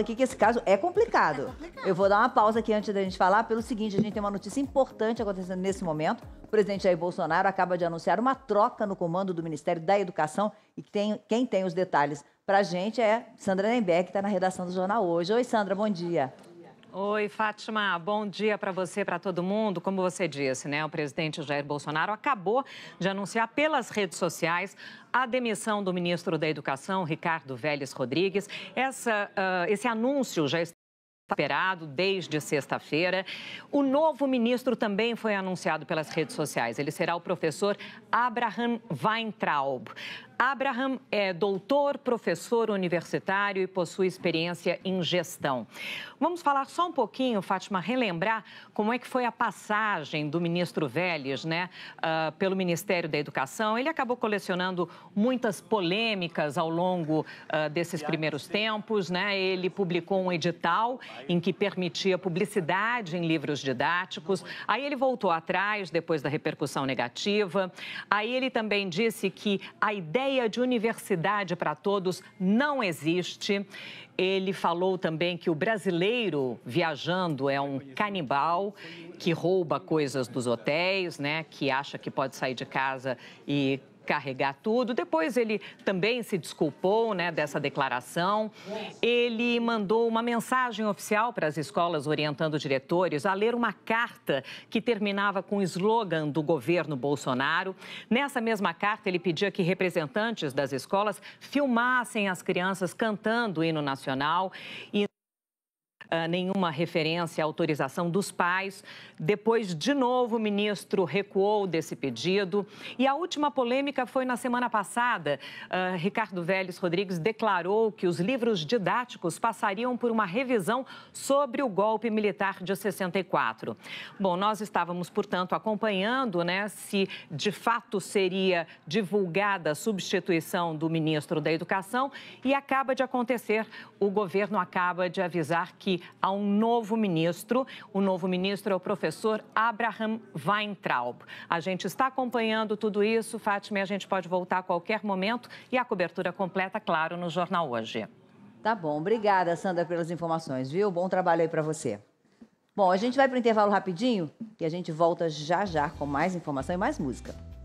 aqui que esse caso é complicado. é complicado. Eu vou dar uma pausa aqui antes da gente falar pelo seguinte, a gente tem uma notícia importante acontecendo nesse momento. O presidente Jair Bolsonaro acaba de anunciar uma troca no comando do Ministério da Educação e tem, quem tem os detalhes para a gente é Sandra Nemberg, que está na redação do jornal hoje. Oi, Sandra, bom dia. Oi, Fátima. Bom dia para você, para todo mundo. Como você disse, né? O presidente Jair Bolsonaro acabou de anunciar pelas redes sociais a demissão do ministro da Educação, Ricardo Vélez Rodrigues. Essa, uh, esse anúncio já está esperado desde sexta-feira. O novo ministro também foi anunciado pelas redes sociais. Ele será o professor Abraham Weintraub. Abraham é doutor, professor universitário e possui experiência em gestão. Vamos falar só um pouquinho, Fátima, relembrar como é que foi a passagem do ministro Vélez, né, uh, pelo Ministério da Educação. Ele acabou colecionando muitas polêmicas ao longo uh, desses primeiros tempos, né? Ele publicou um edital em que permitia publicidade em livros didáticos. Aí ele voltou atrás depois da repercussão negativa. Aí ele também disse que a ideia ideia de universidade para todos não existe. Ele falou também que o brasileiro viajando é um canibal que rouba coisas dos hotéis, né? Que acha que pode sair de casa e carregar tudo. Depois ele também se desculpou né, dessa declaração. Ele mandou uma mensagem oficial para as escolas orientando diretores a ler uma carta que terminava com o slogan do governo Bolsonaro. Nessa mesma carta, ele pedia que representantes das escolas filmassem as crianças cantando o hino nacional e uh, nenhuma referência à autorização dos pais. Depois, de novo, o ministro recuou desse pedido. E a última polêmica foi na semana passada. Uh, Ricardo Vélez Rodrigues declarou que os livros didáticos passariam por uma revisão sobre o golpe militar de 64. Bom, nós estávamos, portanto, acompanhando né, se de fato seria divulgada a substituição do ministro da Educação e acaba de acontecer. O governo acaba de avisar que a um novo ministro. O novo ministro é o professor Abraham Weintraub. A gente está acompanhando tudo isso. Fátima, a gente pode voltar a qualquer momento e a cobertura completa, claro, no Jornal Hoje. Tá bom. Obrigada, Sandra, pelas informações, viu? Bom trabalho aí para você. Bom, a gente vai para o intervalo rapidinho e a gente volta já já com mais informação e mais música.